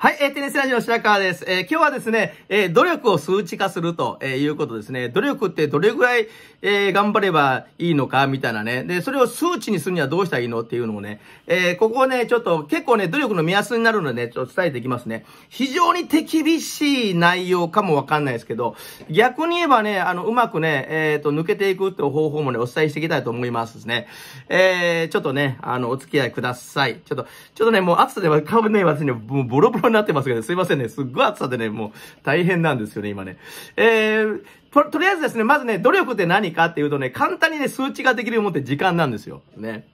はい、えー、テニスラジオ白川です。えー、今日はですね、えー、努力を数値化すると、えいうことですね。努力ってどれぐらい、え頑張ればいいのか、みたいなね。で、それを数値にするにはどうしたらいいのっていうのもね、えここね、ちょっと結構ね、努力の目安になるのでね、ちょっと伝えていきますね。非常に手厳しい内容かもわかんないですけど、逆に言えばね、あの、うまくね、えっ、と、抜けていくっていう方法もね、お伝えしていきたいと思いますですね。えちょっとね、あの、お付き合いください。ちょっと、ちょっとね、もう暑さで顔ね、私ね、もうボロボロになってますけど、すいませんね。すっごい暑さでね、もう大変なんですよね、今ね。えー、と、とりあえずですね、まずね、努力って何かっていうとね、簡単にね、数値ができるもんって時間なんですよ。ね。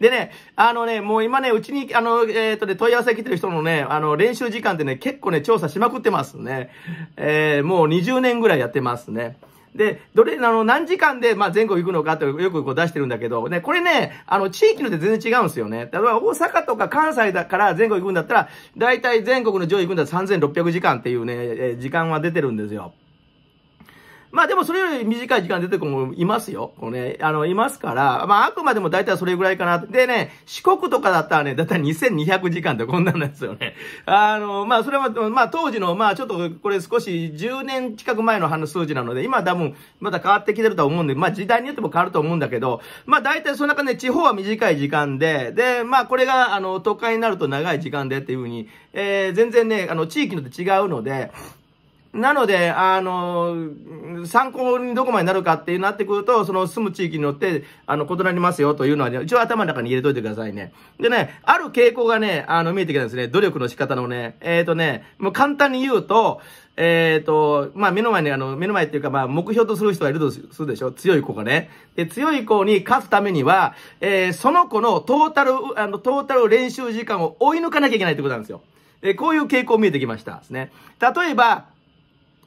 でね、あのね、もう今ね、うちに、あの、えっ、ー、とね、問い合わせ来てる人のね、あの、練習時間ってね、結構ね、調査しまくってますね。えー、もう20年ぐらいやってますね。で、どれ、あの、何時間で、まあ、全国行くのかってよくこう出してるんだけど、ね、これね、あの、地域によって全然違うんですよね。例えば、大阪とか関西だから全国行くんだったら、大体全国の上位行くんだったら3600時間っていうね、時間は出てるんですよ。まあでもそれより短い時間出てくる子もいますよ。こうね、あの、いますから、まああくまでも大体それぐらいかな。でね、四国とかだったらね、だいたい2200時間ってこんなんですよね。あの、まあそれは、まあ当時の、まあちょっとこれ少し10年近く前の話数字なので、今多分まだ変わってきてると思うんで、まあ時代によっても変わると思うんだけど、まあ大体その中ね、地方は短い時間で、で、まあこれが、あの、都会になると長い時間でっていうふうに、えー、全然ね、あの、地域によって違うので、なので、あの、参考にどこまでなるかっていうなってくると、その住む地域によって、あの、異なりますよというのは、ね、一応頭の中に入れといてくださいね。でね、ある傾向がね、あの、見えてきたんですね。努力の仕方のね。えっ、ー、とね、もう簡単に言うと、えっ、ー、と、まあ、目の前に、あの、目の前っていうか、まあ、目標とする人がいるとするでしょ強い子がね。で、強い子に勝つためには、えー、その子のトータル、あの、トータル練習時間を追い抜かなきゃいけないってことなんですよ。えこういう傾向見えてきましたですね。例えば、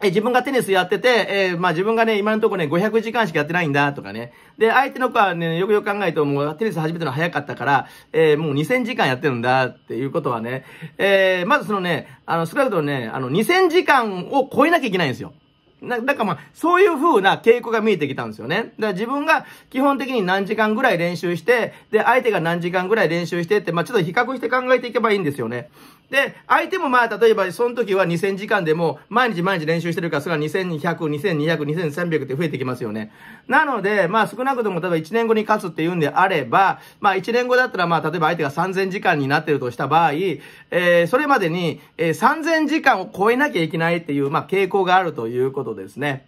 え、自分がテニスやってて、えー、まあ、自分がね、今のところね、500時間しかやってないんだ、とかね。で、相手の子はね、よくよく考えると、もうテニス始めたの早かったから、えー、もう2000時間やってるんだ、っていうことはね、えー、まずそのね、あの、少なくともね、あの、2000時間を超えなきゃいけないんですよ。な、だからまあ、そういう風な傾向が見えてきたんですよね。だから自分が基本的に何時間ぐらい練習して、で、相手が何時間ぐらい練習してって、まあちょっと比較して考えていけばいいんですよね。で、相手もまあ、例えば、その時は2000時間でも、毎日毎日練習してるから、それが2 2 0 0 2200、2300って増えてきますよね。なので、まあ、少なくとも、例えば1年後に勝つっていうんであれば、まあ、1年後だったら、まあ、例えば相手が3000時間になってるとした場合、えー、それまでに、えー、3000時間を超えなきゃいけないっていう、まあ、傾向があるということですね。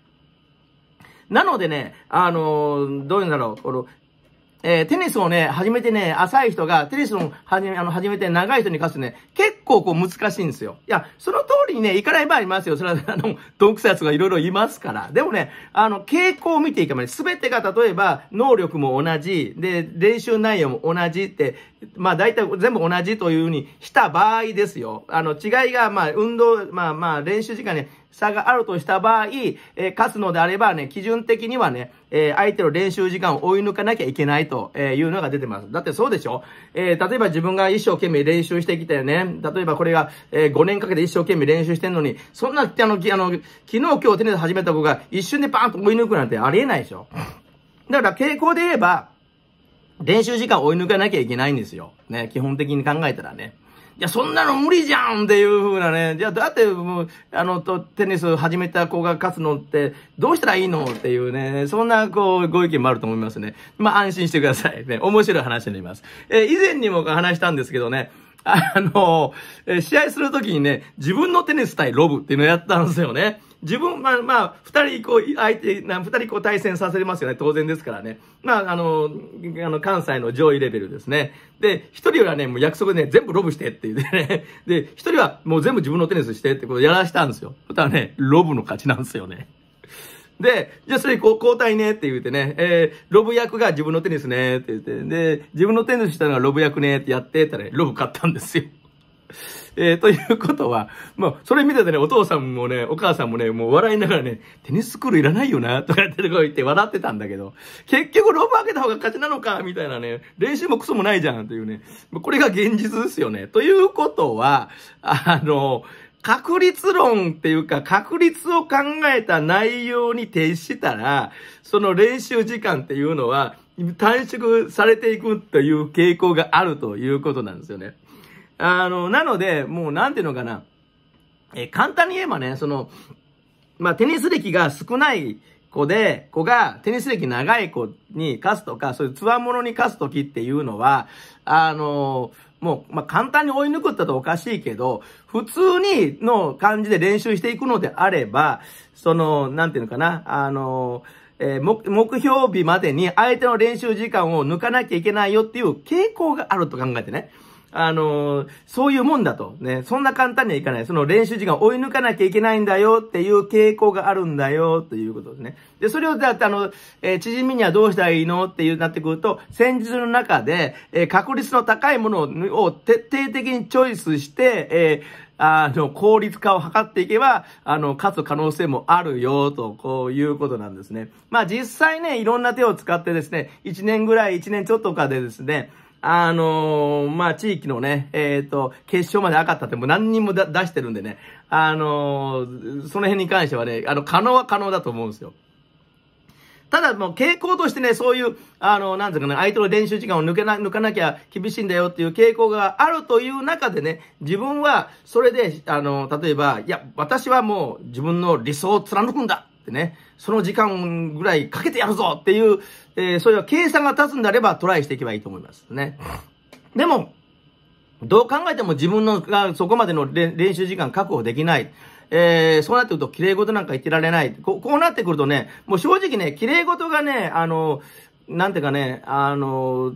なのでね、あのー、どういうんだろう、この、えー、テニスをね、始めてね、浅い人が、テニスを始め、あの、始めて長い人に勝つね、結構こう難しいんですよ。いや、その通りにね、いかない場合りますよ。それは、あの、毒殺がいろいろいますから。でもね、あの、傾向を見ていかない。すべてが例えば、能力も同じ、で、練習内容も同じって、まあ大体全部同じというふうにした場合ですよ。あの違いが、まあ運動、まあまあ練習時間ね、差があるとした場合、えー、勝つのであればね、基準的にはね、えー、相手の練習時間を追い抜かなきゃいけないというのが出てます。だってそうでしょえー、例えば自分が一生懸命練習してきてね、例えばこれが、え5年かけて一生懸命練習してんのに、そんな、あの、あの昨日今日テニス始めた子が一瞬でバーンと追い抜くなんてありえないでしょだから傾向で言えば、練習時間追い抜かなきゃいけないんですよ。ね、基本的に考えたらね。いや、そんなの無理じゃんっていう風なね。じゃあ、だって、もう、あの、と、テニス始めた子が勝つのって、どうしたらいいのっていうね。そんな、こう、ご意見もあると思いますね。まあ、安心してください。ね。面白い話になります。えー、以前にも話したんですけどね。あの、えー、試合するときにね、自分のテニス対ロブっていうのをやったんですよね。自分、まあ、まあ、二人こう、相手、な二人こう対戦させますよね。当然ですからね。まあ、あの、あの、関西の上位レベルですね。で、一人はね、もう約束ね、全部ロブしてって言ってね。で、一人はもう全部自分のテニスしてってことをやらしたんですよ。そしたらね、ロブの勝ちなんですよね。で、じゃあそれこう交代ねって言うてね、えー、ロブ役が自分のテニスねって言って、で、自分のテニスしたのがロブ役ねってやってたら、ね、ロブ勝ったんですよ。えー、ということは、まあ、それ見ててね、お父さんもね、お母さんもね、もう笑いながらね、テニススクールいらないよな、とかってるこ言って笑ってたんだけど、結局ロープ開けた方が勝ちなのか、みたいなね、練習もクソもないじゃん、というね。これが現実ですよね。ということは、あの、確率論っていうか、確率を考えた内容に徹したら、その練習時間っていうのは、短縮されていくという傾向があるということなんですよね。あの、なので、もうなんていうのかな。え簡単に言えばね、その、まあ、テニス歴が少ない子で、子がテニス歴長い子に勝つとか、そういうつわものに勝つときっていうのは、あのもう、まあ、簡単に追い抜くったとおかしいけど、普通にの感じで練習していくのであれば、その、なんていうのかな、あのえー、目標日までに相手の練習時間を抜かなきゃいけないよっていう傾向があると考えてね。あのー、そういうもんだと。ね、そんな簡単にはいかない。その練習時間を追い抜かなきゃいけないんだよっていう傾向があるんだよということですね。で、それをだってあの、えー、縮みにはどうしたらいいのっていうなってくると、戦術の中で、えー、確率の高いものを徹底的にチョイスして、えあの、効率化を図っていけば、あの、勝つ可能性もあるよ、と、こういうことなんですね。まあ実際ね、いろんな手を使ってですね、1年ぐらい、1年ちょっとかでですね、あのー、まあ、地域のね、えっ、ー、と、決勝まで上がったってもう何人も出してるんでね、あのー、その辺に関してはね、あの、可能は可能だと思うんですよ。ただもう傾向としてね、そういう、あの、なんていうかね、相手の練習時間を抜けな、抜かなきゃ厳しいんだよっていう傾向があるという中でね、自分は、それで、あの、例えば、いや、私はもう自分の理想を貫くんだってね、その時間ぐらいかけてやるぞっていう、えー、そういう計算が立つんであればトライしていけばいいと思いますね。でも、どう考えても自分のがそこまでの練習時間確保できない。えー、そうなってくると綺麗事なんか言ってられない。こう、こうなってくるとね、もう正直ね、綺麗事がね、あの、なんていうかね、あの、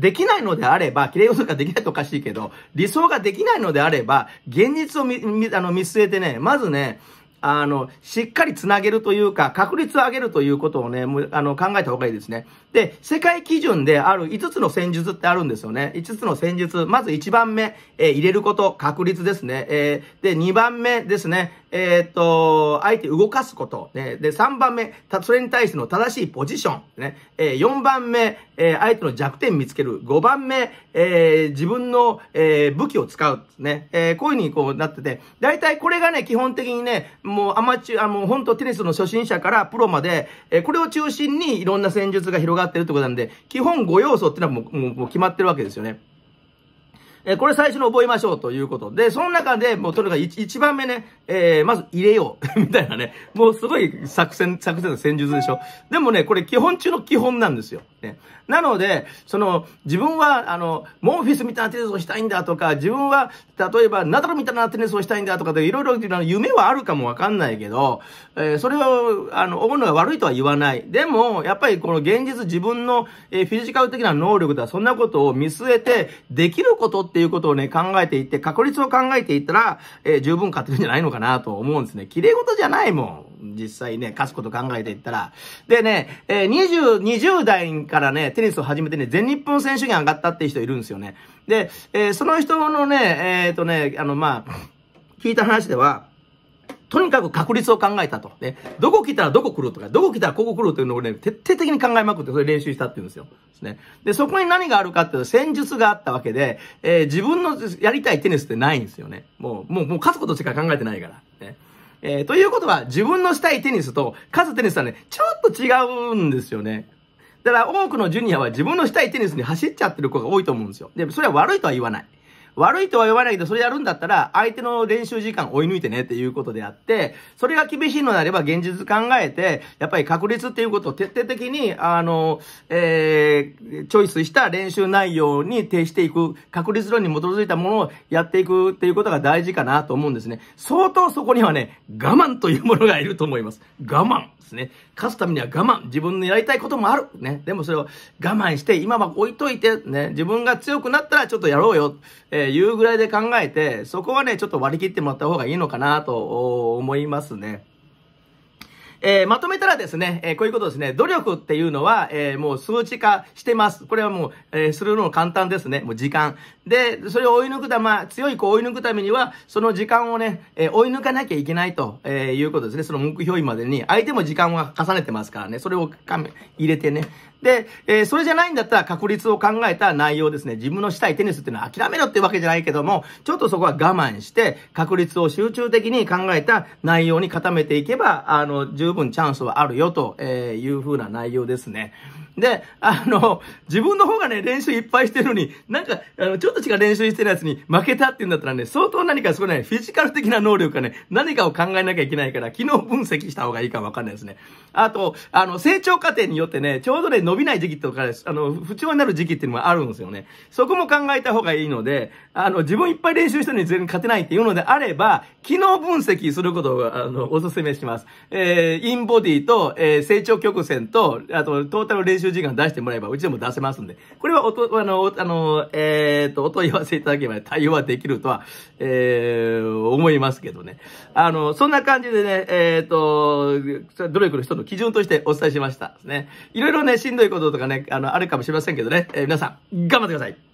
できないのであれば、綺麗事ができないとおかしいけど、理想ができないのであれば、現実を見あの、見据えてね、まずね、あの、しっかりつなげるというか、確率を上げるということをね、あの、考えた方がいいですね。で、世界基準である5つの戦術ってあるんですよね。5つの戦術。まず1番目、えー、入れること、確率ですね。えー、で、2番目ですね、えー、っと、相手動かすこと、ね。で、3番目、それに対しての正しいポジション、ね。えー、4番目、えー、相手の弱点見つける。5番目、えー、自分の、えー、武器を使う、ね。えー、こういうふうにこうなってて、大体これがね、基本的にね、もうアマチュア、もう本当テニスの初心者からプロまで、えー、これを中心にいろんな戦術が広ががってるってことなんで、基本5要素っていうのはもうもう決まってるわけですよね。えこれ最初に覚えましょうということで、その中でもうとにかく 1, 番目ね、えー、まず入れよう みたいなね、もうすごい作戦、作戦の戦術でしょ。でもね、これ基本中の基本なんですよ。ね。なので、その、自分は、あの、モンフィスみたいなテニスをしたいんだとか、自分は、例えば、ナダルみたいなテニスをしたいんだとかで、いろいろ、夢はあるかもわかんないけど、えー、それを、あの、思うのが悪いとは言わない。でも、やっぱりこの現実自分の、えー、フィジカル的な能力だ、そんなことを見据えて、できることっていうことをね、考えていって、確率を考えていったら、えー、十分勝てるんじゃないのかなと思うんですね。綺麗事じゃないもん。実際ね、勝つこと考えていったら。でね、えー、20、20代にからね、テニスを始めてね、全日本選手権上がったっていう人いるんですよね。で、えー、その人のね、えっ、ー、とね、あの、まあ、聞いた話では、とにかく確率を考えたと。ね。どこ来たらどこ来るとか、どこ来たらここ来るというのをね、徹底的に考えまくって、それ練習したっていうんですよ。ですね。で、そこに何があるかっていうと、戦術があったわけで、えー、自分のやりたいテニスってないんですよね。もう、もう、もう勝つことしか考えてないから。ね。えー、ということは、自分のしたいテニスと、勝つテニスはね、ちょっと違うんですよね。だから多くのジュニアは自分のしたいテニスに走っちゃってる子が多いと思うんですよ。で、それは悪いとは言わない。悪いとは言わないけど、それやるんだったら、相手の練習時間追い抜いてねっていうことであって、それが厳しいのであれば現実考えて、やっぱり確率っていうことを徹底的に、あの、えー、チョイスした練習内容に徹していく、確率論に基づいたものをやっていくっていうことが大事かなと思うんですね。相当そこにはね、我慢というものがいると思います。我慢ですね。勝つためには我慢。自分のやりたいこともある。ね。でもそれを我慢して、今は置いといて、ね。自分が強くなったらちょっとやろうよ。えーえー、いうぐらいで考えて、そこはね、ちょっと割り切ってもらった方がいいのかなと思いますね。えー、まとめたらですね、えー、こういうことですね。努力っていうのは、えー、もう数値化してます。これはもう、えするの簡単ですね。もう時間。で、それを追い抜くため、まあ、強い子を追い抜くためには、その時間をね、え追い抜かなきゃいけないと、えいうことですね。その目標位までに。相手も時間は重ねてますからね。それを入れてね。で、えー、それじゃないんだったら確率を考えた内容ですね。自分のしたいテニスっていうのは諦めろってわけじゃないけども、ちょっとそこは我慢して、確率を集中的に考えた内容に固めていけば、あの、十分チャンスはあるよという風な内容ですね。で、あの、自分の方がね、練習いっぱいしてるのに、なんか、あの、ちょっと違う練習してるやつに負けたっていうんだったらね、相当何かそこね、フィジカル的な能力がね、何かを考えなきゃいけないから、機能分析した方がいいかわかんないですね。あと、あの、成長過程によってね、ちょうどね、伸びない時期とか、あの、不調になる時期っていうのもあるんですよね。そこも考えた方がいいので、あの、自分いっぱい練習したのに全然勝てないっていうのであれば、機能分析することを、あの、お勧めします。えー、インボディと、えー、成長曲線と、あと、トータル練習時間出してもらえば、うちでも出せますんで、これはおと、あの、あの、えー、っと、お問い合わせいただければ対応はできるとは、えー、思いますけどね。あの、そんな感じでね、えー、っと、努力の人の基準としてお伝えしました。ね。いろいろね、診んどいこととかね、あの、あるかもしれませんけどね、えー、皆さん、頑張ってください